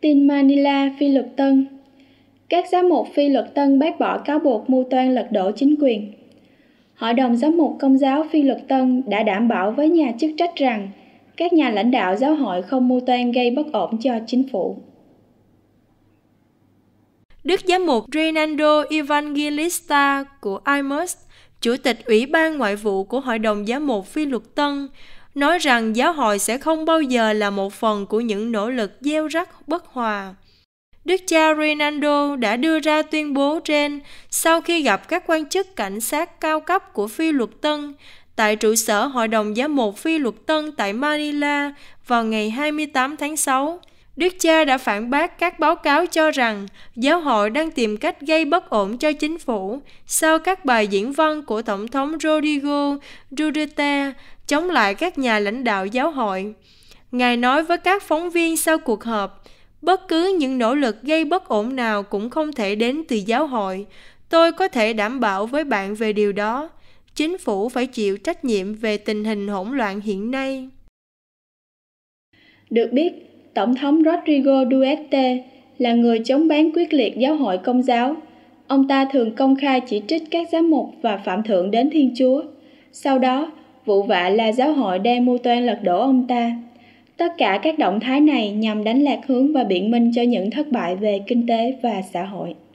Tin Manila Phi luật Tân Các giám mục Phi luật Tân bác bỏ cáo buộc mưu toan lật đổ chính quyền. Hội đồng giám mục Công giáo Phi luật Tân đã đảm bảo với nhà chức trách rằng các nhà lãnh đạo giáo hội không mưu toan gây bất ổn cho chính phủ. Đức giám mục Renando Evangelista của Imus, Chủ tịch Ủy ban Ngoại vụ của Hội đồng Giám mục Phi Luật Tân, nói rằng giáo hội sẽ không bao giờ là một phần của những nỗ lực gieo rắc bất hòa. Đức cha Rinaldo đã đưa ra tuyên bố trên sau khi gặp các quan chức cảnh sát cao cấp của phi luật tân tại trụ sở Hội đồng Giám mục phi luật tân tại Manila vào ngày 28 tháng 6. Đức cha đã phản bác các báo cáo cho rằng giáo hội đang tìm cách gây bất ổn cho chính phủ sau các bài diễn văn của Tổng thống Rodrigo Duterte chống lại các nhà lãnh đạo giáo hội. Ngài nói với các phóng viên sau cuộc họp, bất cứ những nỗ lực gây bất ổn nào cũng không thể đến từ giáo hội. Tôi có thể đảm bảo với bạn về điều đó. Chính phủ phải chịu trách nhiệm về tình hình hỗn loạn hiện nay. Được biết, Tổng thống Rodrigo Duterte là người chống bán quyết liệt giáo hội công giáo. Ông ta thường công khai chỉ trích các giám mục và phạm thượng đến Thiên Chúa. Sau đó, vụ vạ là giáo hội đang mưu toan lật đổ ông ta. Tất cả các động thái này nhằm đánh lạc hướng và biện minh cho những thất bại về kinh tế và xã hội.